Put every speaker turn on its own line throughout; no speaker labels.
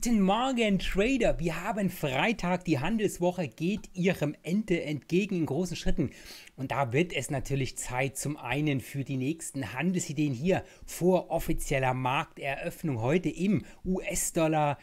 Guten Morgen, Trader. Wir haben Freitag. Die Handelswoche geht ihrem Ende entgegen in großen Schritten. Und da wird es natürlich Zeit zum einen für die nächsten Handelsideen hier vor offizieller Markteröffnung heute im US-Dollar.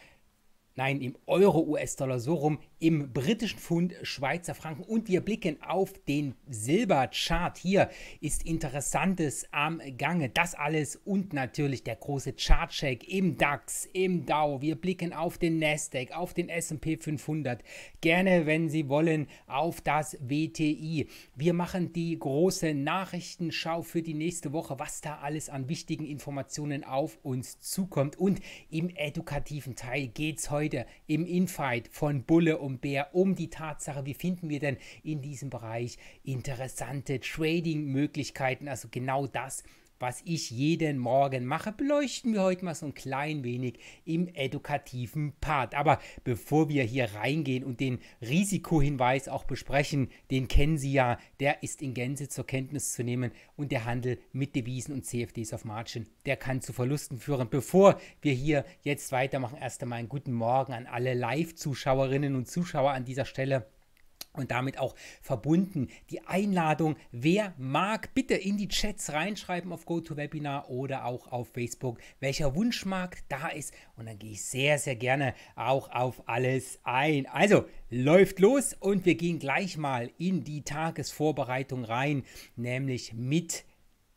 Nein, im Euro-US-Dollar so rum im britischen Pfund, Schweizer Franken. Und wir blicken auf den Silberchart. Hier ist Interessantes am Gange. Das alles und natürlich der große Chartcheck im DAX, im DAO. Wir blicken auf den Nasdaq, auf den S&P 500. Gerne, wenn Sie wollen, auf das WTI. Wir machen die große Nachrichtenschau für die nächste Woche, was da alles an wichtigen Informationen auf uns zukommt. Und im edukativen Teil geht es heute im Infight von Bulle und Bär um die Tatsache, wie finden wir denn in diesem Bereich interessante Trading-Möglichkeiten, also genau das, was ich jeden Morgen mache, beleuchten wir heute mal so ein klein wenig im edukativen Part. Aber bevor wir hier reingehen und den Risikohinweis auch besprechen, den kennen Sie ja, der ist in Gänze zur Kenntnis zu nehmen und der Handel mit Devisen und CFDs auf Margin, der kann zu Verlusten führen. Bevor wir hier jetzt weitermachen, erst einmal einen guten Morgen an alle Live-Zuschauerinnen und Zuschauer an dieser Stelle und damit auch verbunden. Die Einladung, wer mag, bitte in die Chats reinschreiben auf GoToWebinar oder auch auf Facebook, welcher Wunschmarkt da ist. Und dann gehe ich sehr, sehr gerne auch auf alles ein. Also, läuft los und wir gehen gleich mal in die Tagesvorbereitung rein, nämlich mit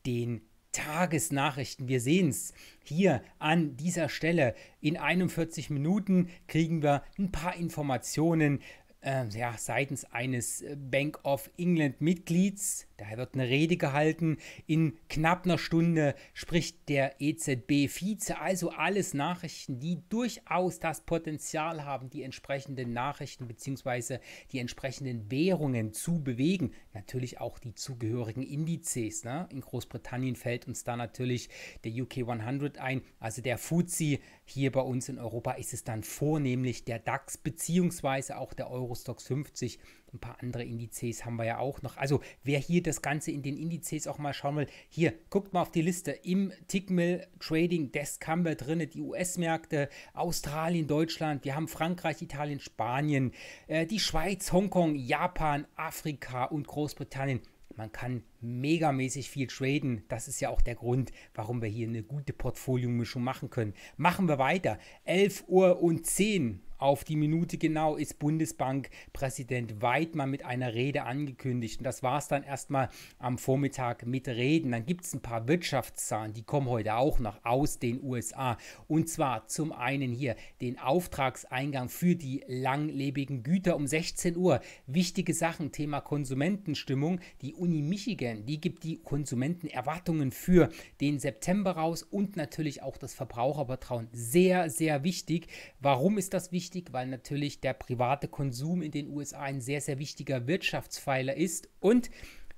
den Tagesnachrichten. Wir sehen es hier an dieser Stelle. In 41 Minuten kriegen wir ein paar Informationen äh, ja, seitens eines äh, Bank of England Mitglieds Daher wird eine Rede gehalten. In knapp einer Stunde spricht der EZB-Vize. Also alles Nachrichten, die durchaus das Potenzial haben, die entsprechenden Nachrichten bzw. die entsprechenden Währungen zu bewegen. Natürlich auch die zugehörigen Indizes. Ne? In Großbritannien fällt uns da natürlich der UK 100 ein, also der FTSE. Hier bei uns in Europa ist es dann vornehmlich der DAX bzw. auch der Eurostox 50 ein paar andere Indizes haben wir ja auch noch. Also wer hier das Ganze in den Indizes auch mal schauen will, hier guckt mal auf die Liste. Im Tickmill Trading Desk haben wir drin die US-Märkte, Australien, Deutschland, wir haben Frankreich, Italien, Spanien, äh, die Schweiz, Hongkong, Japan, Afrika und Großbritannien. Man kann megamäßig viel traden. Das ist ja auch der Grund, warum wir hier eine gute Portfoliomischung machen können. Machen wir weiter. 11 Uhr und 10 auf die Minute genau ist Bundesbankpräsident Weidmann mit einer Rede angekündigt. Und das war es dann erstmal am Vormittag mit Reden. Dann gibt es ein paar Wirtschaftszahlen, die kommen heute auch noch aus den USA. Und zwar zum einen hier den Auftragseingang für die langlebigen Güter um 16 Uhr. Wichtige Sachen, Thema Konsumentenstimmung. Die Uni Michigan, die gibt die Konsumentenerwartungen für den September raus und natürlich auch das Verbrauchervertrauen. Sehr, sehr wichtig. Warum ist das wichtig? wichtig, weil natürlich der private Konsum in den USA ein sehr, sehr wichtiger Wirtschaftspfeiler ist. Und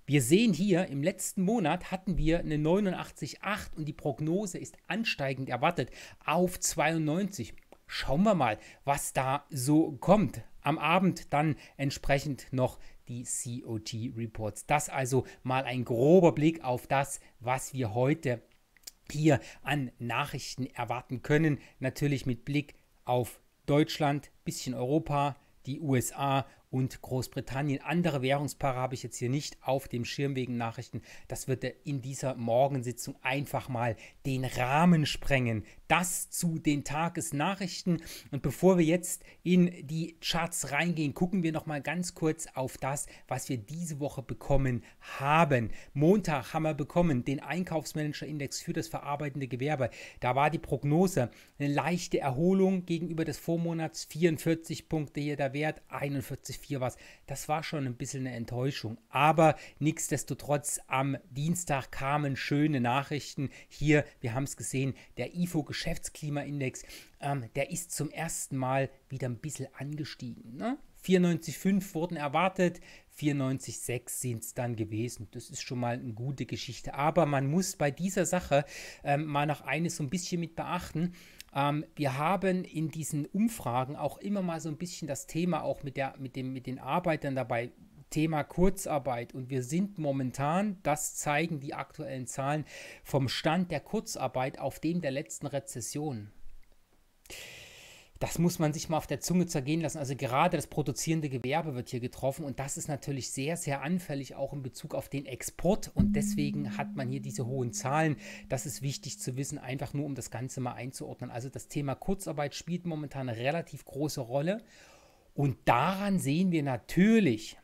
wir sehen hier, im letzten Monat hatten wir eine 89,8 und die Prognose ist ansteigend erwartet auf 92. Schauen wir mal, was da so kommt. Am Abend dann entsprechend noch die COT-Reports. Das also mal ein grober Blick auf das, was wir heute hier an Nachrichten erwarten können. Natürlich mit Blick auf Deutschland, bisschen Europa, die USA und Großbritannien. Andere Währungspaare habe ich jetzt hier nicht auf dem Schirm wegen Nachrichten. Das wird in dieser Morgensitzung einfach mal den Rahmen sprengen. Das zu den Tagesnachrichten. Und bevor wir jetzt in die Charts reingehen, gucken wir nochmal ganz kurz auf das, was wir diese Woche bekommen haben. Montag haben wir bekommen den Einkaufsmanager-Index für das verarbeitende Gewerbe. Da war die Prognose eine leichte Erholung gegenüber des Vormonats. 44 Punkte hier der Wert, 41 4 was. Das war schon ein bisschen eine Enttäuschung. Aber nichtsdestotrotz, am Dienstag kamen schöne Nachrichten. Hier, wir haben es gesehen, der IFO-Geschäftsklimaindex, ähm, der ist zum ersten Mal wieder ein bisschen angestiegen. Ne? 94,5 wurden erwartet, 94,6 sind es dann gewesen. Das ist schon mal eine gute Geschichte. Aber man muss bei dieser Sache ähm, mal noch eines so ein bisschen mit beachten. Ähm, wir haben in diesen Umfragen auch immer mal so ein bisschen das Thema auch mit, der, mit, dem, mit den Arbeitern dabei, Thema Kurzarbeit und wir sind momentan, das zeigen die aktuellen Zahlen, vom Stand der Kurzarbeit auf dem der letzten Rezession das muss man sich mal auf der Zunge zergehen lassen. Also gerade das produzierende Gewerbe wird hier getroffen und das ist natürlich sehr, sehr anfällig auch in Bezug auf den Export und deswegen hat man hier diese hohen Zahlen. Das ist wichtig zu wissen, einfach nur um das Ganze mal einzuordnen. Also das Thema Kurzarbeit spielt momentan eine relativ große Rolle und daran sehen wir natürlich,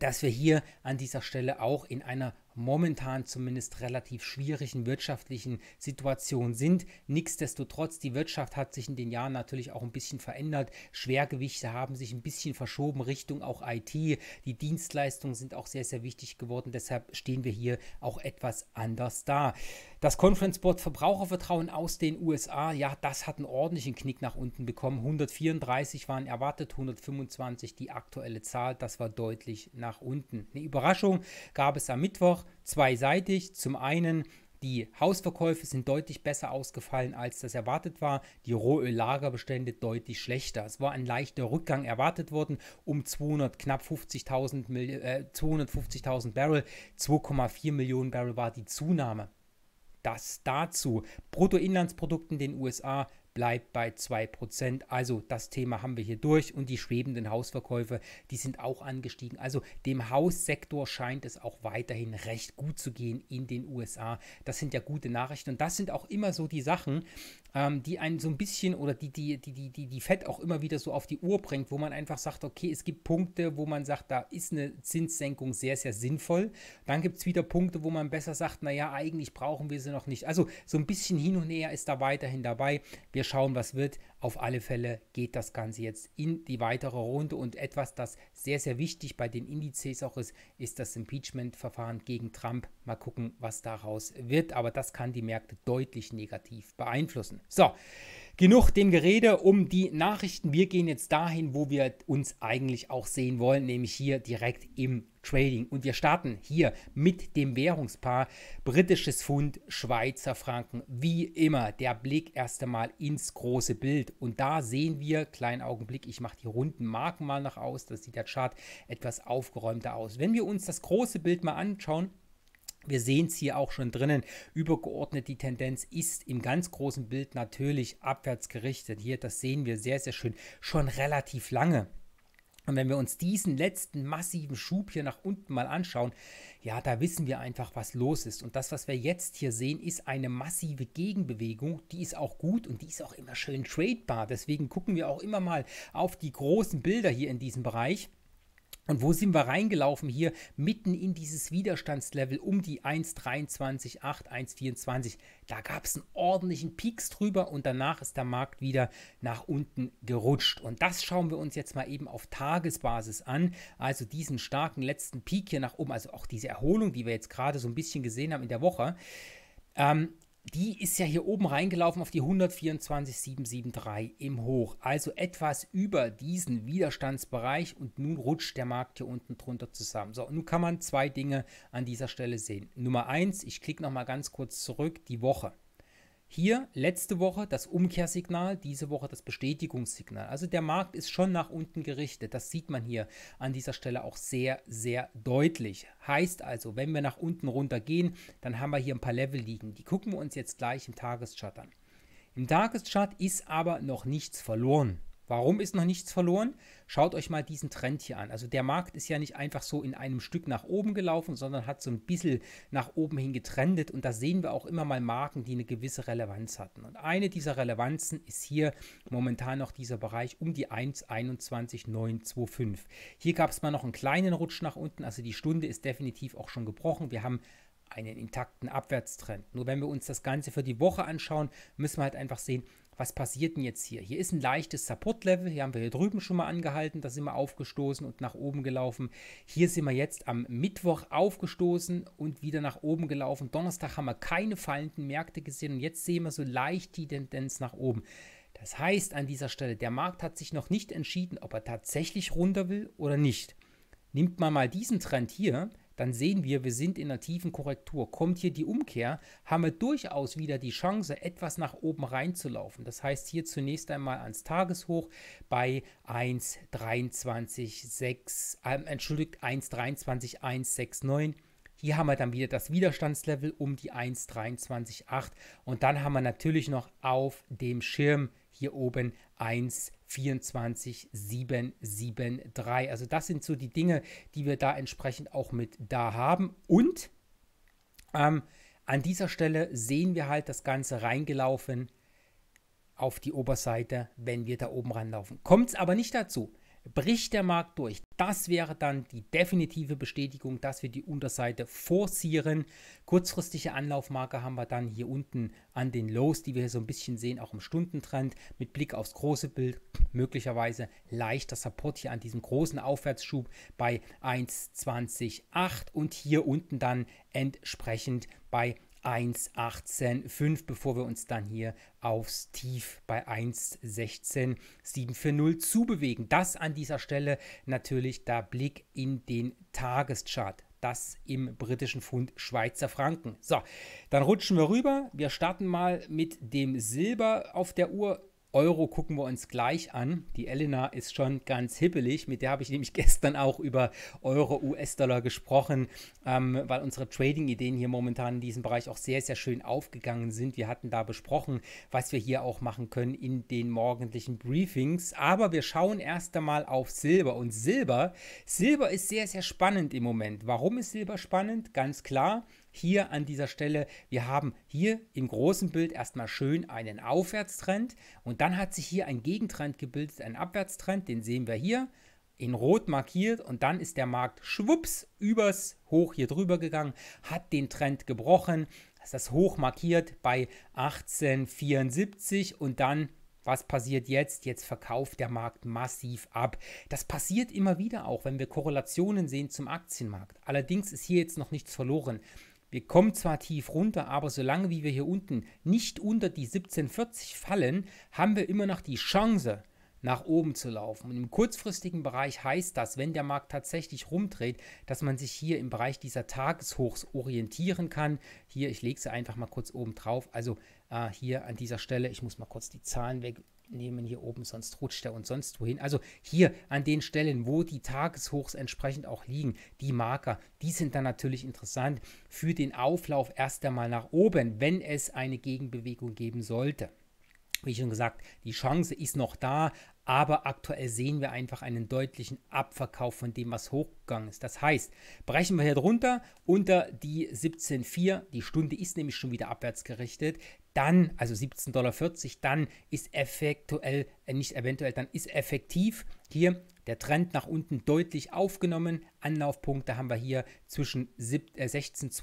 dass wir hier an dieser Stelle auch in einer momentan zumindest relativ schwierigen wirtschaftlichen Situation sind. Nichtsdestotrotz, die Wirtschaft hat sich in den Jahren natürlich auch ein bisschen verändert. Schwergewichte haben sich ein bisschen verschoben Richtung auch IT. Die Dienstleistungen sind auch sehr, sehr wichtig geworden. Deshalb stehen wir hier auch etwas anders da. Das Conference Board Verbrauchervertrauen aus den USA, ja, das hat einen ordentlichen Knick nach unten bekommen. 134 waren erwartet, 125 die aktuelle Zahl, das war deutlich nach unten. Eine Überraschung gab es am Mittwoch, zweiseitig. Zum einen die Hausverkäufe sind deutlich besser ausgefallen, als das erwartet war. Die Rohöllagerbestände deutlich schlechter. Es war ein leichter Rückgang erwartet worden um 200, knapp 50.000 äh, 250.000 Barrel. 2,4 Millionen Barrel war die Zunahme. Das dazu. Bruttoinlandsprodukt in den USA bleibt bei 2%. Also das Thema haben wir hier durch und die schwebenden Hausverkäufe, die sind auch angestiegen. Also dem Haussektor scheint es auch weiterhin recht gut zu gehen in den USA. Das sind ja gute Nachrichten und das sind auch immer so die Sachen, ähm, die einen so ein bisschen oder die, die, die, die, die, die Fett auch immer wieder so auf die Uhr bringt, wo man einfach sagt, okay, es gibt Punkte, wo man sagt, da ist eine Zinssenkung sehr, sehr sinnvoll. Dann gibt es wieder Punkte, wo man besser sagt, naja, eigentlich brauchen wir sie noch nicht. Also so ein bisschen hin und her ist da weiterhin dabei. Wir schauen, was wird. Auf alle Fälle geht das Ganze jetzt in die weitere Runde und etwas, das sehr, sehr wichtig bei den Indizes auch ist, ist das Impeachment-Verfahren gegen Trump. Mal gucken, was daraus wird, aber das kann die Märkte deutlich negativ beeinflussen. So, genug dem Gerede um die Nachrichten. Wir gehen jetzt dahin, wo wir uns eigentlich auch sehen wollen, nämlich hier direkt im Trading. Und wir starten hier mit dem Währungspaar britisches Pfund, Schweizer Franken. Wie immer der Blick erst einmal ins große Bild. Und da sehen wir, kleinen Augenblick, ich mache die runden Marken mal nach aus, das sieht der Chart etwas aufgeräumter aus. Wenn wir uns das große Bild mal anschauen, wir sehen es hier auch schon drinnen. Übergeordnet die Tendenz ist im ganz großen Bild natürlich abwärts gerichtet. Hier, das sehen wir sehr, sehr schön, schon relativ lange. Und wenn wir uns diesen letzten massiven Schub hier nach unten mal anschauen, ja, da wissen wir einfach, was los ist. Und das, was wir jetzt hier sehen, ist eine massive Gegenbewegung. Die ist auch gut und die ist auch immer schön tradebar. Deswegen gucken wir auch immer mal auf die großen Bilder hier in diesem Bereich. Und wo sind wir reingelaufen hier? Mitten in dieses Widerstandslevel um die 1,23,8, 1,24. Da gab es einen ordentlichen Peaks drüber und danach ist der Markt wieder nach unten gerutscht. Und das schauen wir uns jetzt mal eben auf Tagesbasis an. Also diesen starken letzten Peak hier nach oben, also auch diese Erholung, die wir jetzt gerade so ein bisschen gesehen haben in der Woche. Ähm, die ist ja hier oben reingelaufen auf die 124,773 im Hoch, also etwas über diesen Widerstandsbereich und nun rutscht der Markt hier unten drunter zusammen. So, nun kann man zwei Dinge an dieser Stelle sehen. Nummer eins, ich klicke nochmal ganz kurz zurück, die Woche. Hier letzte Woche das Umkehrsignal, diese Woche das Bestätigungssignal. Also der Markt ist schon nach unten gerichtet. Das sieht man hier an dieser Stelle auch sehr, sehr deutlich. Heißt also, wenn wir nach unten runter gehen, dann haben wir hier ein paar Level liegen. Die gucken wir uns jetzt gleich im Tageschart an. Im Tageschart ist aber noch nichts verloren. Warum ist noch nichts verloren? Schaut euch mal diesen Trend hier an. Also der Markt ist ja nicht einfach so in einem Stück nach oben gelaufen, sondern hat so ein bisschen nach oben hin getrendet. Und da sehen wir auch immer mal Marken, die eine gewisse Relevanz hatten. Und eine dieser Relevanzen ist hier momentan noch dieser Bereich um die 1,21925. Hier gab es mal noch einen kleinen Rutsch nach unten. Also die Stunde ist definitiv auch schon gebrochen. Wir haben einen intakten Abwärtstrend. Nur wenn wir uns das Ganze für die Woche anschauen, müssen wir halt einfach sehen, was passiert denn jetzt hier? Hier ist ein leichtes Support-Level, hier haben wir hier drüben schon mal angehalten, da sind wir aufgestoßen und nach oben gelaufen. Hier sind wir jetzt am Mittwoch aufgestoßen und wieder nach oben gelaufen. Donnerstag haben wir keine fallenden Märkte gesehen und jetzt sehen wir so leicht die Tendenz nach oben. Das heißt an dieser Stelle, der Markt hat sich noch nicht entschieden, ob er tatsächlich runter will oder nicht. Nimmt man mal diesen Trend hier, dann sehen wir, wir sind in einer tiefen Korrektur. Kommt hier die Umkehr, haben wir durchaus wieder die Chance, etwas nach oben reinzulaufen. Das heißt hier zunächst einmal ans Tageshoch bei 1,23,6, äh, entschuldigt 1,23,169. Hier haben wir dann wieder das Widerstandslevel um die 1,23,8 und dann haben wir natürlich noch auf dem Schirm hier oben 1, 24, 7, 7, 3. Also das sind so die Dinge, die wir da entsprechend auch mit da haben. Und ähm, an dieser Stelle sehen wir halt das Ganze reingelaufen auf die Oberseite, wenn wir da oben ranlaufen. Kommt es aber nicht dazu, bricht der Markt durch. Das wäre dann die definitive Bestätigung, dass wir die Unterseite forcieren. Kurzfristige Anlaufmarke haben wir dann hier unten an den Lows, die wir hier so ein bisschen sehen, auch im Stundentrend. Mit Blick aufs große Bild möglicherweise leichter Support hier an diesem großen Aufwärtsschub bei 1,208 und hier unten dann entsprechend bei 1,18,5, bevor wir uns dann hier aufs Tief bei 1,16,740 zubewegen. Das an dieser Stelle natürlich der Blick in den Tageschart. Das im britischen Pfund Schweizer Franken. So, dann rutschen wir rüber. Wir starten mal mit dem Silber auf der Uhr. Euro gucken wir uns gleich an. Die Elena ist schon ganz hippelig. Mit der habe ich nämlich gestern auch über Euro, US-Dollar gesprochen, ähm, weil unsere Trading-Ideen hier momentan in diesem Bereich auch sehr, sehr schön aufgegangen sind. Wir hatten da besprochen, was wir hier auch machen können in den morgendlichen Briefings. Aber wir schauen erst einmal auf Silber. Und Silber, Silber ist sehr, sehr spannend im Moment. Warum ist Silber spannend? Ganz klar hier an dieser Stelle, wir haben hier im großen Bild erstmal schön einen Aufwärtstrend und dann hat sich hier ein Gegentrend gebildet, ein Abwärtstrend, den sehen wir hier in Rot markiert und dann ist der Markt schwupps übers Hoch hier drüber gegangen, hat den Trend gebrochen, ist das Hoch markiert bei 1874 und dann was passiert jetzt? Jetzt verkauft der Markt massiv ab. Das passiert immer wieder auch, wenn wir Korrelationen sehen zum Aktienmarkt. Allerdings ist hier jetzt noch nichts verloren. Wir kommen zwar tief runter, aber solange wie wir hier unten nicht unter die 1740 fallen, haben wir immer noch die Chance, nach oben zu laufen. Und im kurzfristigen Bereich heißt das, wenn der Markt tatsächlich rumdreht, dass man sich hier im Bereich dieser Tageshochs orientieren kann. Hier, ich lege sie einfach mal kurz oben drauf. Also äh, hier an dieser Stelle, ich muss mal kurz die Zahlen weg, nehmen hier oben, sonst rutscht er und sonst wohin. Also hier an den Stellen, wo die Tageshochs entsprechend auch liegen, die Marker, die sind dann natürlich interessant für den Auflauf erst einmal nach oben, wenn es eine Gegenbewegung geben sollte. Wie schon gesagt, die Chance ist noch da, aber aktuell sehen wir einfach einen deutlichen Abverkauf von dem, was hochgegangen ist. Das heißt, brechen wir hier drunter unter die 17,4. Die Stunde ist nämlich schon wieder abwärts gerichtet dann, also 17,40 Dollar, dann ist effektuell, äh nicht eventuell, dann ist effektiv hier der Trend nach unten deutlich aufgenommen. Anlaufpunkte haben wir hier zwischen 1682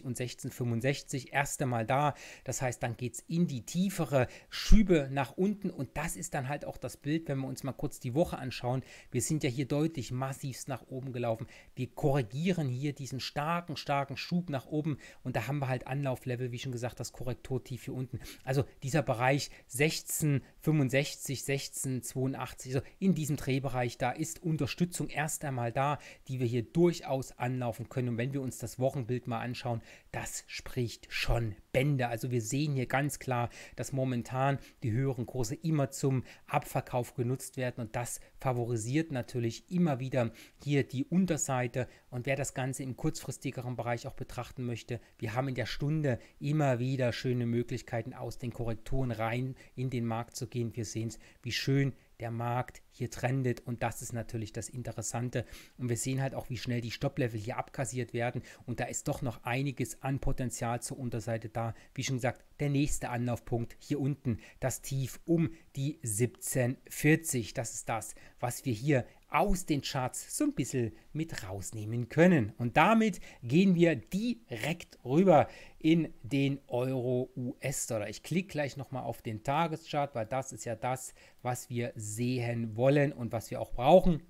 äh, und 1665. Erst einmal da. Das heißt, dann geht es in die tiefere Schübe nach unten. Und das ist dann halt auch das Bild, wenn wir uns mal kurz die Woche anschauen. Wir sind ja hier deutlich massivst nach oben gelaufen. Wir korrigieren hier diesen starken, starken Schub nach oben. Und da haben wir halt Anlauflevel, wie schon gesagt, das Korrekturtief tief hier unten. Also dieser Bereich 1665, 1682, also in diesem Drehbereich, da ist Unterstützung erst einmal da, die wir hier durchaus anlaufen können. Und wenn wir uns das Wochenbild mal anschauen, das spricht schon Bände. Also wir sehen hier ganz klar, dass momentan die höheren Kurse immer zum Abverkauf genutzt werden und das favorisiert natürlich immer wieder hier die Unterseite. Und wer das Ganze im kurzfristigeren Bereich auch betrachten möchte, wir haben in der Stunde immer wieder schöne Möglichkeiten Möglichkeiten aus den Korrekturen rein in den Markt zu gehen. Wir sehen es, wie schön der Markt hier trendet und das ist natürlich das Interessante. Und wir sehen halt auch, wie schnell die Stopplevel hier abkassiert werden und da ist doch noch einiges an Potenzial zur Unterseite da. Wie schon gesagt, der nächste Anlaufpunkt hier unten, das Tief um die 1740. Das ist das, was wir hier aus den Charts so ein bisschen mit rausnehmen können. Und damit gehen wir direkt rüber in den Euro-US-Dollar. Ich klicke gleich nochmal auf den Tageschart, weil das ist ja das, was wir sehen wollen und was wir auch brauchen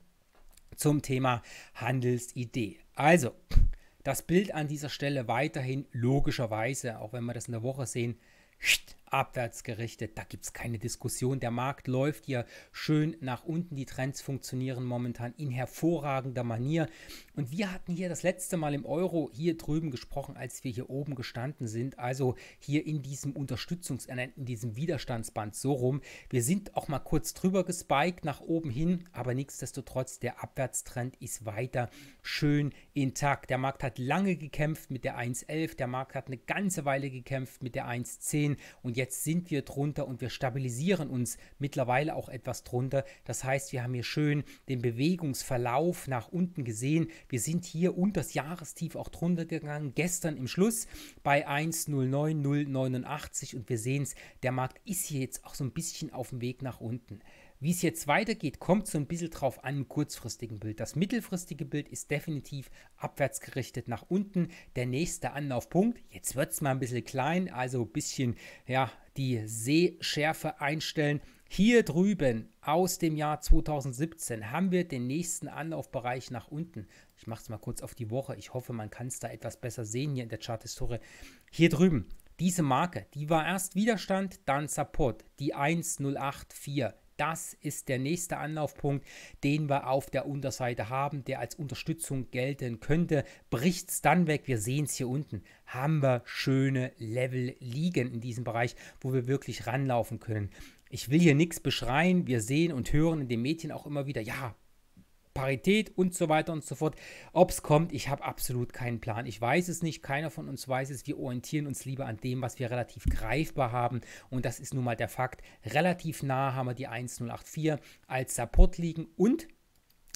zum Thema Handelsidee. Also, das Bild an dieser Stelle weiterhin logischerweise, auch wenn wir das in der Woche sehen, abwärts gerichtet. Da gibt es keine Diskussion. Der Markt läuft hier schön nach unten. Die Trends funktionieren momentan in hervorragender Manier. Und wir hatten hier das letzte Mal im Euro hier drüben gesprochen, als wir hier oben gestanden sind. Also hier in diesem Unterstützungs-, äh, in diesem Widerstandsband so rum. Wir sind auch mal kurz drüber gespiked nach oben hin, aber nichtsdestotrotz der Abwärtstrend ist weiter schön intakt. Der Markt hat lange gekämpft mit der 1.11, der Markt hat eine ganze Weile gekämpft mit der 1.10 und jetzt jetzt sind wir drunter und wir stabilisieren uns mittlerweile auch etwas drunter. Das heißt, wir haben hier schön den Bewegungsverlauf nach unten gesehen. Wir sind hier unter das Jahrestief auch drunter gegangen, gestern im Schluss bei 1,09089 und wir sehen es, der Markt ist hier jetzt auch so ein bisschen auf dem Weg nach unten. Wie es jetzt weitergeht, kommt so ein bisschen drauf an kurzfristigen Bild. Das mittelfristige Bild ist definitiv abwärts gerichtet nach unten. Der nächste Anlaufpunkt, jetzt wird es mal ein bisschen klein, also ein bisschen ja, die Sehschärfe einstellen. Hier drüben aus dem Jahr 2017 haben wir den nächsten Anlaufbereich nach unten. Ich mache es mal kurz auf die Woche. Ich hoffe, man kann es da etwas besser sehen hier in der Chart-Historie. Hier drüben, diese Marke, die war erst Widerstand, dann Support, die 1084. Das ist der nächste Anlaufpunkt, den wir auf der Unterseite haben, der als Unterstützung gelten könnte. Bricht es dann weg, wir sehen es hier unten, haben wir schöne Level liegen in diesem Bereich, wo wir wirklich ranlaufen können. Ich will hier nichts beschreien. Wir sehen und hören in den Medien auch immer wieder, ja, Parität und so weiter und so fort. Ob es kommt, ich habe absolut keinen Plan. Ich weiß es nicht, keiner von uns weiß es. Wir orientieren uns lieber an dem, was wir relativ greifbar haben. Und das ist nun mal der Fakt. Relativ nah haben wir die 1084 als Support liegen. Und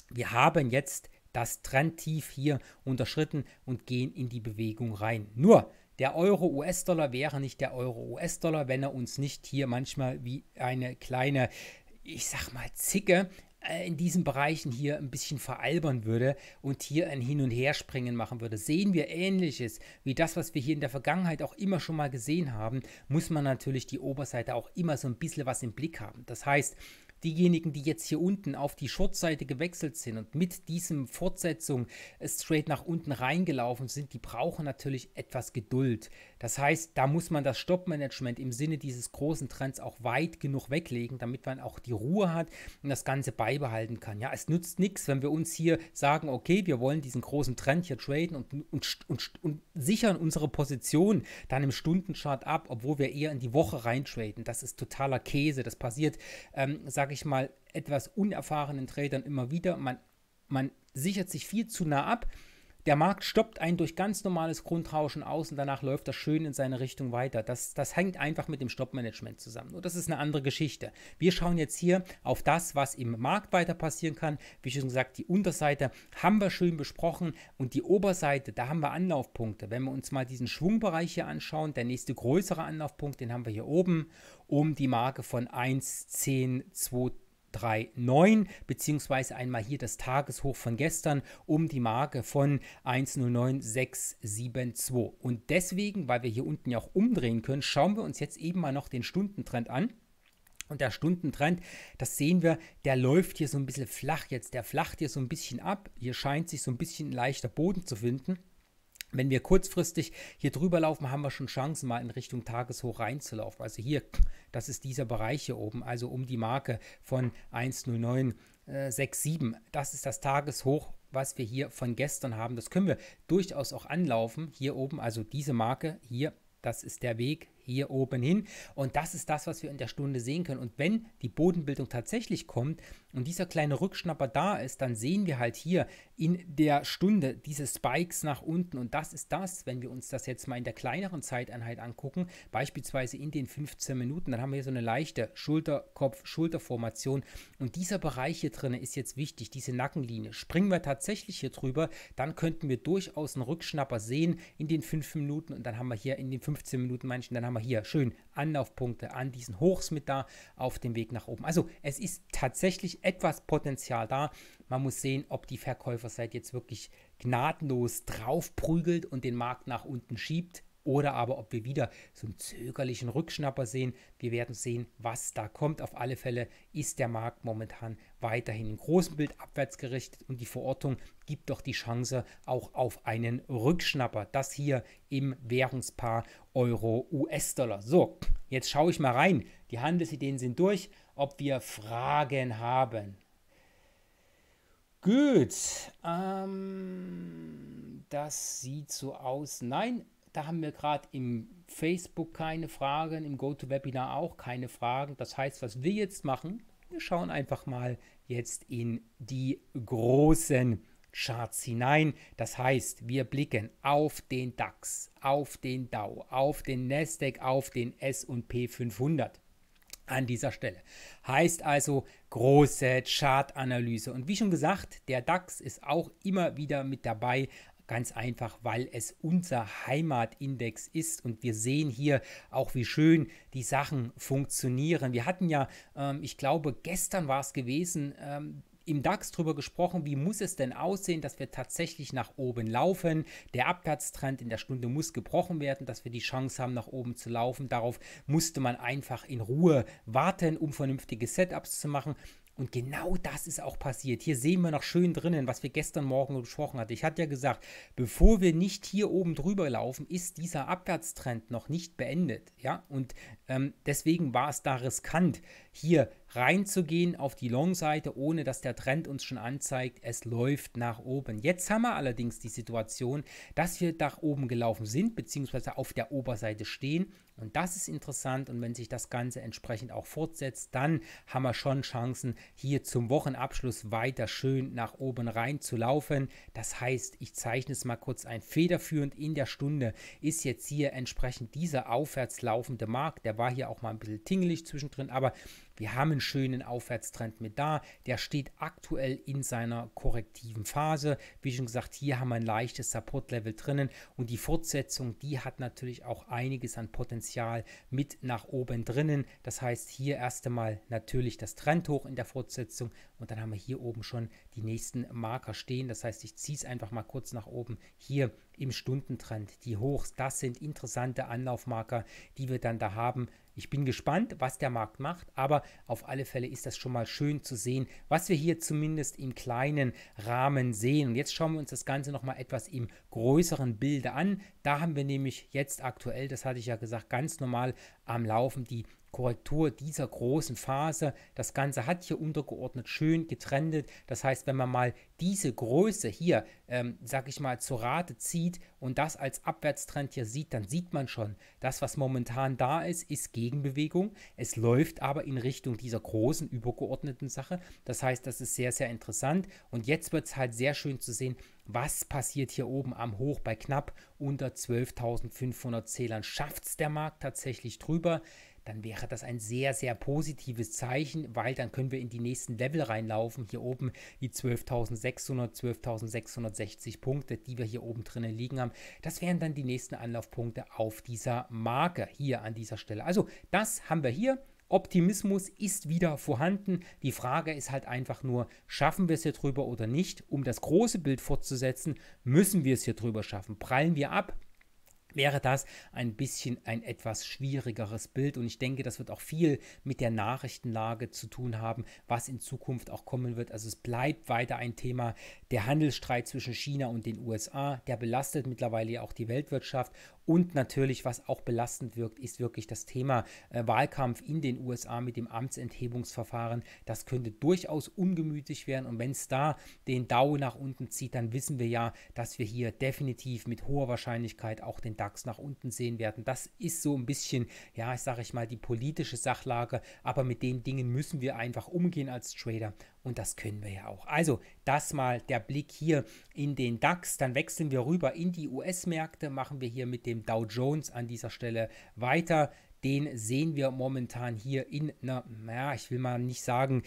wir haben jetzt das Trendtief hier unterschritten und gehen in die Bewegung rein. Nur, der Euro-US-Dollar wäre nicht der Euro-US-Dollar, wenn er uns nicht hier manchmal wie eine kleine, ich sag mal, Zicke äh, in diesen Bereichen hier ein bisschen veralbern würde und hier ein Hin- und Herspringen machen würde. Sehen wir Ähnliches wie das, was wir hier in der Vergangenheit auch immer schon mal gesehen haben, muss man natürlich die Oberseite auch immer so ein bisschen was im Blick haben. Das heißt, diejenigen, die jetzt hier unten auf die Shortseite gewechselt sind und mit diesem Fortsetzung äh, straight nach unten reingelaufen sind, die brauchen natürlich etwas Geduld. Das heißt, da muss man das stop im Sinne dieses großen Trends auch weit genug weglegen, damit man auch die Ruhe hat und das Ganze beibehalten kann. Ja, es nützt nichts, wenn wir uns hier sagen, okay, wir wollen diesen großen Trend hier traden und, und, und, und sichern unsere Position dann im Stundenchart ab, obwohl wir eher in die Woche reintraden. Das ist totaler Käse. Das passiert, ähm, sage ich mal, etwas unerfahrenen Tradern immer wieder. Man, man sichert sich viel zu nah ab, der Markt stoppt einen durch ganz normales Grundrauschen aus und danach läuft das schön in seine Richtung weiter. Das, das hängt einfach mit dem Stoppmanagement zusammen. Nur das ist eine andere Geschichte. Wir schauen jetzt hier auf das, was im Markt weiter passieren kann. Wie schon gesagt, die Unterseite haben wir schön besprochen und die Oberseite, da haben wir Anlaufpunkte. Wenn wir uns mal diesen Schwungbereich hier anschauen, der nächste größere Anlaufpunkt, den haben wir hier oben um die Marke von 1, 10, 2, 1,09 beziehungsweise einmal hier das Tageshoch von gestern um die Marke von 1,09672. Und deswegen, weil wir hier unten ja auch umdrehen können, schauen wir uns jetzt eben mal noch den Stundentrend an. Und der Stundentrend, das sehen wir, der läuft hier so ein bisschen flach jetzt. Der flacht hier so ein bisschen ab. Hier scheint sich so ein bisschen ein leichter Boden zu finden wenn wir kurzfristig hier drüber laufen, haben wir schon Chancen, mal in Richtung Tageshoch reinzulaufen. Also hier, das ist dieser Bereich hier oben, also um die Marke von 1,0967. Äh, das ist das Tageshoch, was wir hier von gestern haben. Das können wir durchaus auch anlaufen. Hier oben, also diese Marke hier, das ist der Weg hier oben hin. Und das ist das, was wir in der Stunde sehen können. Und wenn die Bodenbildung tatsächlich kommt, und dieser kleine Rückschnapper da ist, dann sehen wir halt hier in der Stunde diese Spikes nach unten. Und das ist das, wenn wir uns das jetzt mal in der kleineren Zeiteinheit angucken, beispielsweise in den 15 Minuten, dann haben wir hier so eine leichte Schulterkopf-Schulterformation. Und dieser Bereich hier drin ist jetzt wichtig, diese Nackenlinie. Springen wir tatsächlich hier drüber, dann könnten wir durchaus einen Rückschnapper sehen in den 5 Minuten. Und dann haben wir hier in den 15 Minuten manchen, dann haben wir hier schön Anlaufpunkte an diesen Hochs mit da auf dem Weg nach oben. Also es ist tatsächlich etwas Potenzial da. Man muss sehen, ob die Verkäuferseite jetzt wirklich gnadenlos draufprügelt und den Markt nach unten schiebt oder aber ob wir wieder so einen zögerlichen Rückschnapper sehen. Wir werden sehen, was da kommt. Auf alle Fälle ist der Markt momentan weiterhin im großen Bild abwärts gerichtet und die Verortung gibt doch die Chance auch auf einen Rückschnapper. Das hier im Währungspaar Euro-US-Dollar. So, jetzt schaue ich mal rein. Die Handelsideen sind durch ob wir Fragen haben. Gut, ähm, das sieht so aus. Nein, da haben wir gerade im Facebook keine Fragen, im GoToWebinar auch keine Fragen. Das heißt, was wir jetzt machen, wir schauen einfach mal jetzt in die großen Charts hinein. Das heißt, wir blicken auf den DAX, auf den DAO, auf den Nasdaq, auf den S&P 500 an dieser Stelle. Heißt also große Chartanalyse. Und wie schon gesagt, der DAX ist auch immer wieder mit dabei. Ganz einfach, weil es unser Heimatindex ist und wir sehen hier auch, wie schön die Sachen funktionieren. Wir hatten ja, ähm, ich glaube, gestern war es gewesen, ähm, im DAX drüber gesprochen, wie muss es denn aussehen, dass wir tatsächlich nach oben laufen. Der Abwärtstrend in der Stunde muss gebrochen werden, dass wir die Chance haben, nach oben zu laufen. Darauf musste man einfach in Ruhe warten, um vernünftige Setups zu machen. Und genau das ist auch passiert. Hier sehen wir noch schön drinnen, was wir gestern Morgen besprochen hatten. Ich hatte ja gesagt, bevor wir nicht hier oben drüber laufen, ist dieser Abwärtstrend noch nicht beendet. Ja, und ähm, deswegen war es da riskant, hier reinzugehen auf die Long-Seite, ohne dass der Trend uns schon anzeigt, es läuft nach oben. Jetzt haben wir allerdings die Situation, dass wir nach oben gelaufen sind, beziehungsweise auf der Oberseite stehen und das ist interessant und wenn sich das Ganze entsprechend auch fortsetzt, dann haben wir schon Chancen, hier zum Wochenabschluss weiter schön nach oben rein zu laufen. Das heißt, ich zeichne es mal kurz ein, federführend in der Stunde ist jetzt hier entsprechend dieser aufwärts laufende Markt, der war hier auch mal ein bisschen tingelig zwischendrin, aber wir haben einen schönen Aufwärtstrend mit da. Der steht aktuell in seiner korrektiven Phase. Wie schon gesagt, hier haben wir ein leichtes Support-Level drinnen und die Fortsetzung, die hat natürlich auch einiges an Potenzial mit nach oben drinnen. Das heißt, hier erst einmal natürlich das Trendhoch in der Fortsetzung und dann haben wir hier oben schon die nächsten Marker stehen. Das heißt, ich ziehe es einfach mal kurz nach oben hier im Stundentrend. Die Hochs, das sind interessante Anlaufmarker, die wir dann da haben. Ich bin gespannt, was der Markt macht, aber auf alle Fälle ist das schon mal schön zu sehen, was wir hier zumindest im kleinen Rahmen sehen. Und jetzt schauen wir uns das Ganze nochmal etwas im größeren Bilde an. Da haben wir nämlich jetzt aktuell, das hatte ich ja gesagt, ganz normal am Laufen die Korrektur dieser großen Phase. Das Ganze hat hier untergeordnet schön getrendet. Das heißt, wenn man mal diese Größe hier, ähm, sag ich mal, zur Rate zieht und das als Abwärtstrend hier sieht, dann sieht man schon, das, was momentan da ist, ist Gegenbewegung. Es läuft aber in Richtung dieser großen übergeordneten Sache. Das heißt, das ist sehr, sehr interessant. Und jetzt wird es halt sehr schön zu sehen, was passiert hier oben am Hoch bei knapp unter 12.500 Zählern. Schafft es der Markt tatsächlich drüber? dann wäre das ein sehr, sehr positives Zeichen, weil dann können wir in die nächsten Level reinlaufen. Hier oben die 12.600, 12.660 Punkte, die wir hier oben drinnen liegen haben. Das wären dann die nächsten Anlaufpunkte auf dieser Marke hier an dieser Stelle. Also das haben wir hier. Optimismus ist wieder vorhanden. Die Frage ist halt einfach nur, schaffen wir es hier drüber oder nicht? Um das große Bild fortzusetzen, müssen wir es hier drüber schaffen. Prallen wir ab, wäre das ein bisschen ein etwas schwierigeres Bild. Und ich denke, das wird auch viel mit der Nachrichtenlage zu tun haben, was in Zukunft auch kommen wird. Also es bleibt weiter ein Thema der Handelsstreit zwischen China und den USA, der belastet mittlerweile ja auch die Weltwirtschaft. Und natürlich, was auch belastend wirkt, ist wirklich das Thema äh, Wahlkampf in den USA mit dem Amtsenthebungsverfahren. Das könnte durchaus ungemütlich werden. Und wenn es da den Dow nach unten zieht, dann wissen wir ja, dass wir hier definitiv mit hoher Wahrscheinlichkeit auch den DAX nach unten sehen werden. Das ist so ein bisschen, ja, ich sage ich mal, die politische Sachlage. Aber mit den Dingen müssen wir einfach umgehen als Trader und das können wir ja auch. Also das mal der Blick hier in den DAX. Dann wechseln wir rüber in die US-Märkte, machen wir hier mit dem Dow Jones an dieser Stelle weiter. Den sehen wir momentan hier in einer, naja, ich will mal nicht sagen,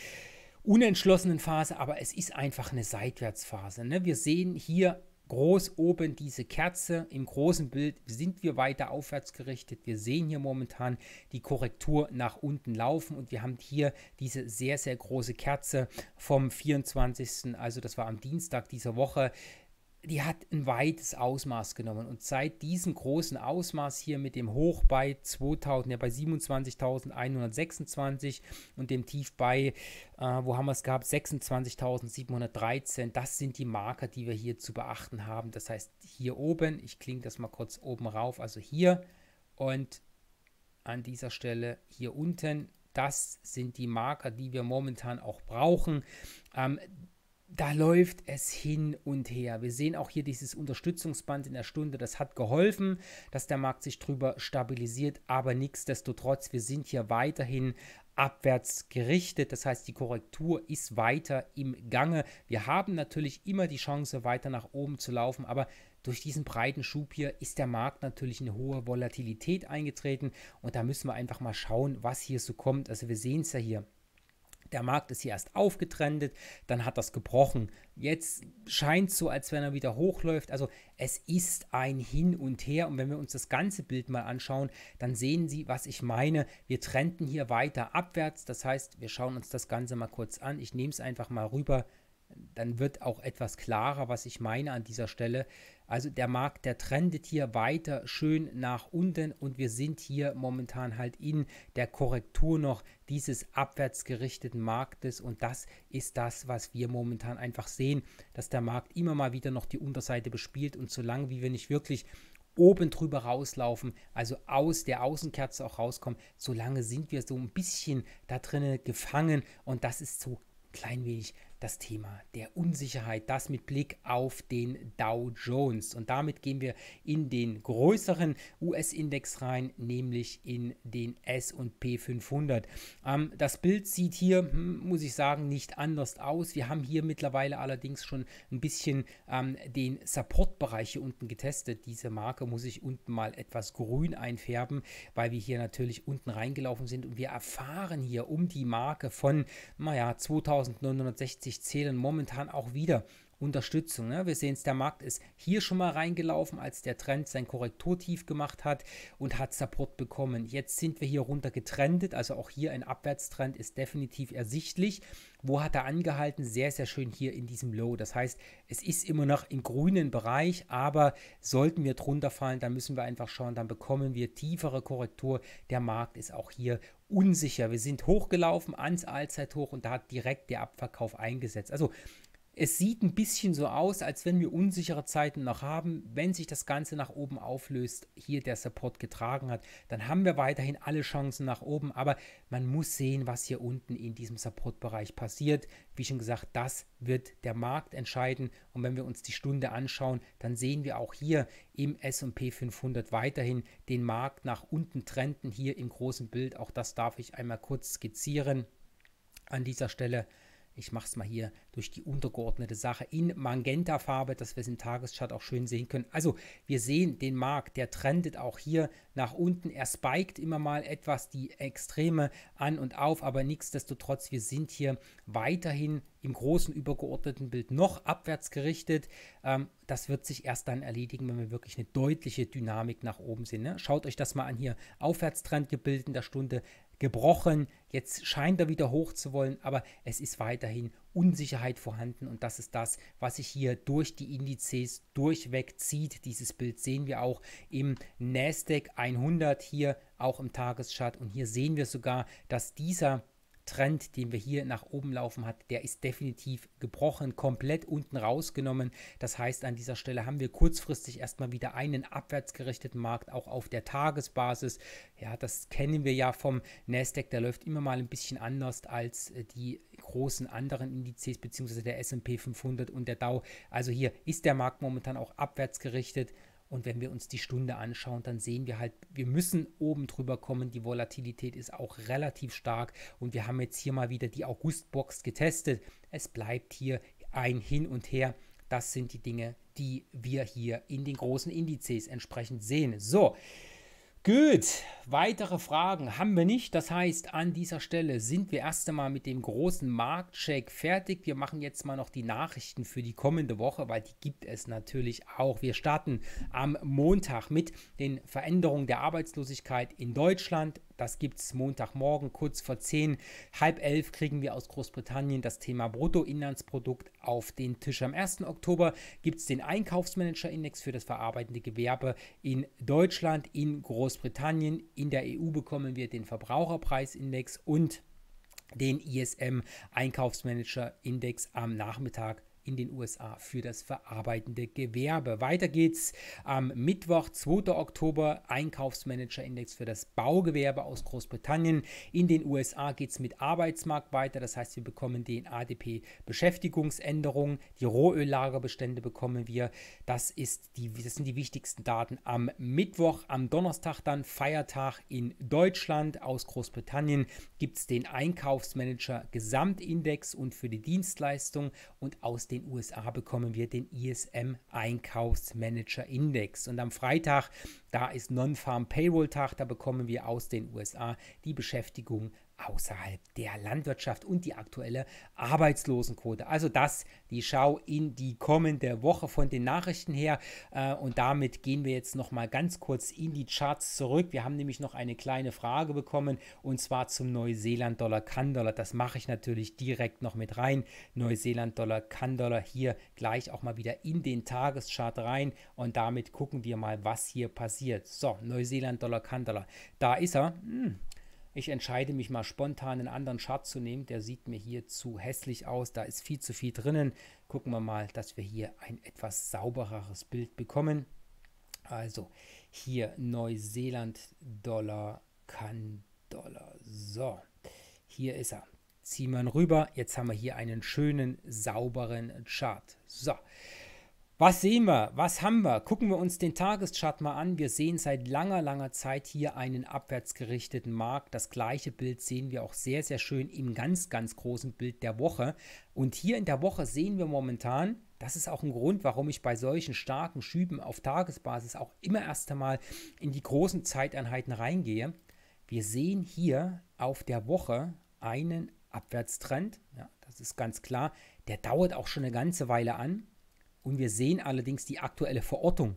unentschlossenen Phase, aber es ist einfach eine Seitwärtsphase. Ne? Wir sehen hier groß oben diese Kerze. Im großen Bild sind wir weiter aufwärts gerichtet. Wir sehen hier momentan die Korrektur nach unten laufen und wir haben hier diese sehr, sehr große Kerze vom 24. Also das war am Dienstag dieser Woche die hat ein weites Ausmaß genommen. Und seit diesem großen Ausmaß hier mit dem Hoch bei 2000, ja bei 27.126 und dem Tief bei, äh, wo haben wir es gehabt, 26.713, das sind die Marker, die wir hier zu beachten haben. Das heißt, hier oben, ich klinge das mal kurz oben rauf, also hier und an dieser Stelle hier unten das sind die Marker, die wir momentan auch brauchen. Ähm, da läuft es hin und her. Wir sehen auch hier dieses Unterstützungsband in der Stunde. Das hat geholfen, dass der Markt sich drüber stabilisiert. Aber nichtsdestotrotz, wir sind hier weiterhin abwärts gerichtet. Das heißt, die Korrektur ist weiter im Gange. Wir haben natürlich immer die Chance, weiter nach oben zu laufen. Aber durch diesen breiten Schub hier ist der Markt natürlich eine hohe Volatilität eingetreten. Und da müssen wir einfach mal schauen, was hier so kommt. Also wir sehen es ja hier. Der Markt ist hier erst aufgetrendet, dann hat das gebrochen. Jetzt scheint es so, als wenn er wieder hochläuft. Also es ist ein Hin und Her. Und wenn wir uns das ganze Bild mal anschauen, dann sehen Sie, was ich meine. Wir trennten hier weiter abwärts. Das heißt, wir schauen uns das Ganze mal kurz an. Ich nehme es einfach mal rüber. Dann wird auch etwas klarer, was ich meine an dieser Stelle. Also der Markt, der trendet hier weiter schön nach unten und wir sind hier momentan halt in der Korrektur noch dieses abwärtsgerichteten Marktes und das ist das, was wir momentan einfach sehen, dass der Markt immer mal wieder noch die Unterseite bespielt und solange wie wir nicht wirklich oben drüber rauslaufen, also aus der Außenkerze auch rauskommen, solange sind wir so ein bisschen da drinnen gefangen und das ist so ein klein wenig das Thema der Unsicherheit, das mit Blick auf den Dow Jones. Und damit gehen wir in den größeren US-Index rein, nämlich in den SP 500. Ähm, das Bild sieht hier, hm, muss ich sagen, nicht anders aus. Wir haben hier mittlerweile allerdings schon ein bisschen ähm, den Support-Bereich hier unten getestet. Diese Marke muss ich unten mal etwas grün einfärben, weil wir hier natürlich unten reingelaufen sind und wir erfahren hier um die Marke von, naja, 2960 60 Zählern momentan auch wieder Unterstützung. Ne? Wir sehen es, der Markt ist hier schon mal reingelaufen, als der Trend sein Korrekturtief gemacht hat und hat Support bekommen. Jetzt sind wir hier runter getrendet, also auch hier ein Abwärtstrend ist definitiv ersichtlich. Wo hat er angehalten? Sehr, sehr schön hier in diesem Low. Das heißt, es ist immer noch im grünen Bereich, aber sollten wir drunter fallen, dann müssen wir einfach schauen, dann bekommen wir tiefere Korrektur. Der Markt ist auch hier unsicher. Wir sind hochgelaufen ans Allzeithoch und da hat direkt der Abverkauf eingesetzt. Also es sieht ein bisschen so aus, als wenn wir unsichere Zeiten noch haben. Wenn sich das Ganze nach oben auflöst, hier der Support getragen hat, dann haben wir weiterhin alle Chancen nach oben. Aber man muss sehen, was hier unten in diesem Supportbereich passiert. Wie schon gesagt, das wird der Markt entscheiden. Und wenn wir uns die Stunde anschauen, dann sehen wir auch hier im S&P 500 weiterhin den Markt nach unten trenden. Hier im großen Bild, auch das darf ich einmal kurz skizzieren an dieser Stelle ich mache es mal hier durch die untergeordnete Sache in Magenta-Farbe, dass wir es im Tageschart auch schön sehen können. Also wir sehen den Markt, der trendet auch hier nach unten. Er spiked immer mal etwas die Extreme an und auf, aber nichtsdestotrotz, wir sind hier weiterhin im großen übergeordneten Bild noch abwärts gerichtet. Ähm, das wird sich erst dann erledigen, wenn wir wirklich eine deutliche Dynamik nach oben sehen. Ne? Schaut euch das mal an hier. Aufwärtstrend gebildet in der Stunde, gebrochen, jetzt scheint er wieder hoch zu wollen, aber es ist weiterhin Unsicherheit vorhanden und das ist das, was sich hier durch die Indizes durchweg zieht. Dieses Bild sehen wir auch im Nasdaq 100 hier auch im Tageschart und hier sehen wir sogar, dass dieser Trend, den wir hier nach oben laufen hat, der ist definitiv gebrochen, komplett unten rausgenommen. Das heißt, an dieser Stelle haben wir kurzfristig erstmal wieder einen abwärtsgerichteten Markt, auch auf der Tagesbasis. Ja, das kennen wir ja vom Nasdaq, der läuft immer mal ein bisschen anders als äh, die großen anderen Indizes, beziehungsweise der S&P 500 und der Dow. Also hier ist der Markt momentan auch abwärtsgerichtet. gerichtet. Und wenn wir uns die Stunde anschauen, dann sehen wir halt, wir müssen oben drüber kommen. Die Volatilität ist auch relativ stark. Und wir haben jetzt hier mal wieder die August-Box getestet. Es bleibt hier ein Hin und Her. Das sind die Dinge, die wir hier in den großen Indizes entsprechend sehen. So, Gut, weitere Fragen haben wir nicht. Das heißt, an dieser Stelle sind wir erst einmal mit dem großen Marktcheck fertig. Wir machen jetzt mal noch die Nachrichten für die kommende Woche, weil die gibt es natürlich auch. Wir starten am Montag mit den Veränderungen der Arbeitslosigkeit in Deutschland, das gibt es Montagmorgen kurz vor 10, halb elf kriegen wir aus Großbritannien das Thema Bruttoinlandsprodukt auf den Tisch. Am 1. Oktober gibt es den Einkaufsmanager-Index für das verarbeitende Gewerbe in Deutschland, in Großbritannien. In der EU bekommen wir den Verbraucherpreisindex und den ISM Einkaufsmanager Index am Nachmittag in den USA für das verarbeitende Gewerbe. Weiter geht's am Mittwoch, 2. Oktober, Einkaufsmanager-Index für das Baugewerbe aus Großbritannien. In den USA geht es mit Arbeitsmarkt weiter, das heißt, wir bekommen den ADP Beschäftigungsänderung, die Rohöllagerbestände bekommen wir. Das, ist die, das sind die wichtigsten Daten am Mittwoch. Am Donnerstag dann Feiertag in Deutschland. Aus Großbritannien gibt es den Einkaufsmanager Gesamtindex und für die Dienstleistung und aus den den USA bekommen wir den ISM Einkaufsmanager Index. Und am Freitag, da ist Non-Farm Payroll Tag, da bekommen wir aus den USA die Beschäftigung außerhalb der Landwirtschaft und die aktuelle Arbeitslosenquote. Also das die Schau in die kommende Woche von den Nachrichten her. Äh, und damit gehen wir jetzt nochmal ganz kurz in die Charts zurück. Wir haben nämlich noch eine kleine Frage bekommen und zwar zum Neuseeland-Dollar, Kann-Dollar. Das mache ich natürlich direkt noch mit rein. Neuseeland-Dollar, Kann-Dollar hier gleich auch mal wieder in den Tageschart rein und damit gucken wir mal, was hier passiert. So, Neuseeland-Dollar, Kann-Dollar. Da ist er. Hm ich entscheide mich mal spontan, einen anderen Chart zu nehmen. Der sieht mir hier zu hässlich aus. Da ist viel zu viel drinnen. Gucken wir mal, dass wir hier ein etwas saubereres Bild bekommen. Also hier Neuseeland-Dollar, Kann-Dollar. So, hier ist er. Ziehen wir ihn rüber. Jetzt haben wir hier einen schönen, sauberen Chart. So, was sehen wir? Was haben wir? Gucken wir uns den Tageschart mal an. Wir sehen seit langer, langer Zeit hier einen abwärtsgerichteten Markt. Das gleiche Bild sehen wir auch sehr, sehr schön im ganz, ganz großen Bild der Woche. Und hier in der Woche sehen wir momentan, das ist auch ein Grund, warum ich bei solchen starken Schüben auf Tagesbasis auch immer erst einmal in die großen Zeiteinheiten reingehe. Wir sehen hier auf der Woche einen Abwärtstrend. Ja, das ist ganz klar. Der dauert auch schon eine ganze Weile an. Und wir sehen allerdings die aktuelle Verortung.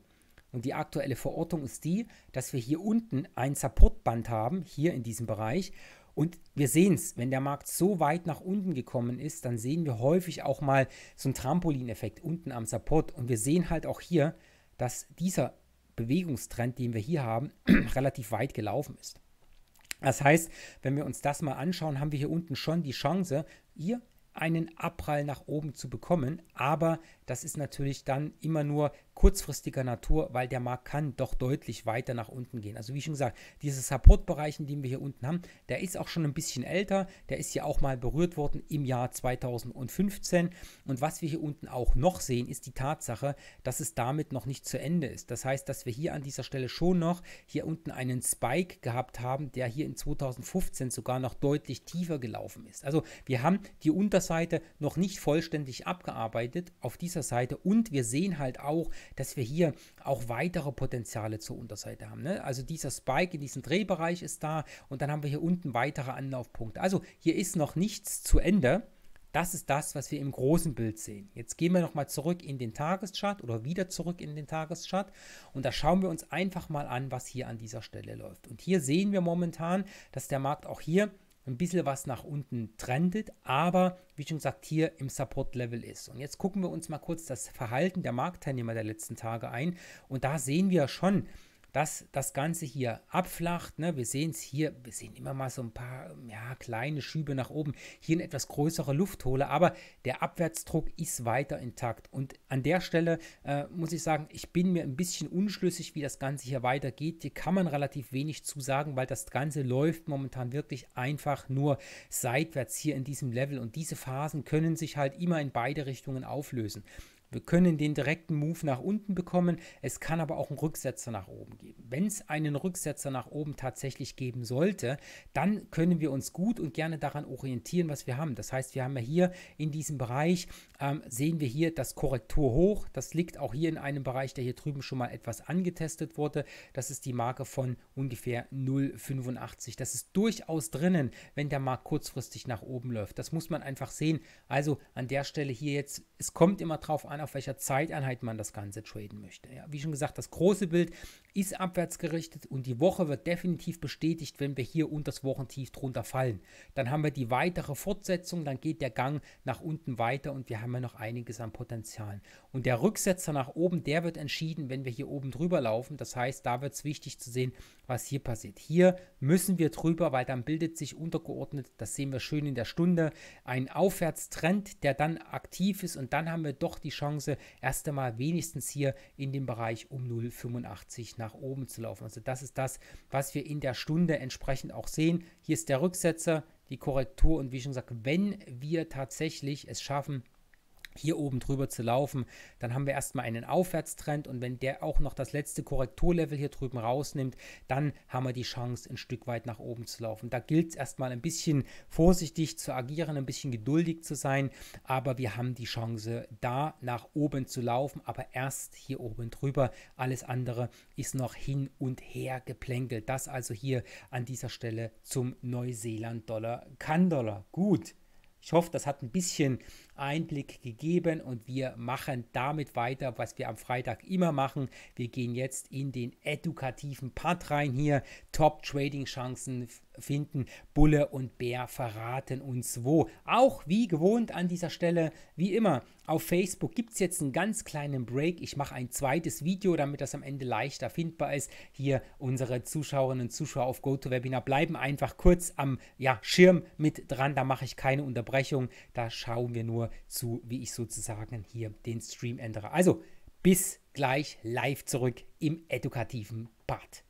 Und die aktuelle Verortung ist die, dass wir hier unten ein Supportband haben, hier in diesem Bereich. Und wir sehen es, wenn der Markt so weit nach unten gekommen ist, dann sehen wir häufig auch mal so einen Trampolineffekt unten am Support. Und wir sehen halt auch hier, dass dieser Bewegungstrend, den wir hier haben, relativ weit gelaufen ist. Das heißt, wenn wir uns das mal anschauen, haben wir hier unten schon die Chance, hier einen Abprall nach oben zu bekommen, aber das ist natürlich dann immer nur kurzfristiger Natur, weil der Markt kann doch deutlich weiter nach unten gehen. Also wie schon gesagt, diese Supportbereichen, die wir hier unten haben, der ist auch schon ein bisschen älter. Der ist ja auch mal berührt worden im Jahr 2015. Und was wir hier unten auch noch sehen, ist die Tatsache, dass es damit noch nicht zu Ende ist. Das heißt, dass wir hier an dieser Stelle schon noch hier unten einen Spike gehabt haben, der hier in 2015 sogar noch deutlich tiefer gelaufen ist. Also wir haben die Unterseite noch nicht vollständig abgearbeitet. Auf dieser Unterseite und wir sehen halt auch, dass wir hier auch weitere Potenziale zur Unterseite haben. Ne? Also dieser Spike in diesem Drehbereich ist da und dann haben wir hier unten weitere Anlaufpunkte. Also hier ist noch nichts zu Ende. Das ist das, was wir im großen Bild sehen. Jetzt gehen wir nochmal zurück in den Tageschart oder wieder zurück in den Tageschart und da schauen wir uns einfach mal an, was hier an dieser Stelle läuft. Und hier sehen wir momentan, dass der Markt auch hier ein bisschen was nach unten trendet, aber wie schon gesagt, hier im Support-Level ist. Und jetzt gucken wir uns mal kurz das Verhalten der Marktteilnehmer der letzten Tage ein. Und da sehen wir schon, dass das Ganze hier abflacht. Ne? Wir sehen es hier, wir sehen immer mal so ein paar ja, kleine Schübe nach oben. Hier eine etwas größere Lufthole, aber der Abwärtsdruck ist weiter intakt. Und an der Stelle äh, muss ich sagen, ich bin mir ein bisschen unschlüssig, wie das Ganze hier weitergeht. Hier kann man relativ wenig zu sagen, weil das Ganze läuft momentan wirklich einfach nur seitwärts hier in diesem Level. Und diese Phasen können sich halt immer in beide Richtungen auflösen. Wir können den direkten Move nach unten bekommen. Es kann aber auch einen Rücksetzer nach oben geben. Wenn es einen Rücksetzer nach oben tatsächlich geben sollte, dann können wir uns gut und gerne daran orientieren, was wir haben. Das heißt, wir haben ja hier in diesem Bereich, ähm, sehen wir hier das Korrektur hoch. Das liegt auch hier in einem Bereich, der hier drüben schon mal etwas angetestet wurde. Das ist die Marke von ungefähr 0,85. Das ist durchaus drinnen, wenn der Markt kurzfristig nach oben läuft. Das muss man einfach sehen. Also an der Stelle hier jetzt, es kommt immer drauf an, auf welcher Zeiteinheit man das Ganze traden möchte. Ja, wie schon gesagt, das große Bild ist abwärts gerichtet und die Woche wird definitiv bestätigt, wenn wir hier unter das Wochentief drunter fallen. Dann haben wir die weitere Fortsetzung, dann geht der Gang nach unten weiter und wir haben ja noch einiges an Potenzialen. Und der Rücksetzer nach oben, der wird entschieden, wenn wir hier oben drüber laufen. Das heißt, da wird es wichtig zu sehen, was hier passiert. Hier müssen wir drüber, weil dann bildet sich untergeordnet, das sehen wir schön in der Stunde, ein Aufwärtstrend, der dann aktiv ist und dann haben wir doch die Chance, Chance, erst einmal wenigstens hier in dem Bereich um 0,85 nach oben zu laufen. Also das ist das, was wir in der Stunde entsprechend auch sehen. Hier ist der Rücksetzer, die Korrektur und wie schon gesagt, wenn wir tatsächlich es schaffen, hier oben drüber zu laufen, dann haben wir erstmal einen Aufwärtstrend und wenn der auch noch das letzte Korrekturlevel hier drüben rausnimmt, dann haben wir die Chance, ein Stück weit nach oben zu laufen. Da gilt es erstmal ein bisschen vorsichtig zu agieren, ein bisschen geduldig zu sein, aber wir haben die Chance, da nach oben zu laufen, aber erst hier oben drüber. Alles andere ist noch hin und her geplänkelt. Das also hier an dieser Stelle zum Neuseeland-Dollar, kandollar Gut. Ich hoffe, das hat ein bisschen Einblick gegeben und wir machen damit weiter, was wir am Freitag immer machen. Wir gehen jetzt in den edukativen Part rein hier. Top Trading Chancen finden. Bulle und Bär verraten uns wo. Auch wie gewohnt an dieser Stelle, wie immer, auf Facebook gibt es jetzt einen ganz kleinen Break. Ich mache ein zweites Video, damit das am Ende leichter findbar ist. Hier unsere Zuschauerinnen und Zuschauer auf GoToWebinar bleiben einfach kurz am ja, Schirm mit dran. Da mache ich keine Unterbrechung. Da schauen wir nur, zu, wie ich sozusagen hier den Stream ändere. Also bis gleich live zurück im edukativen Part.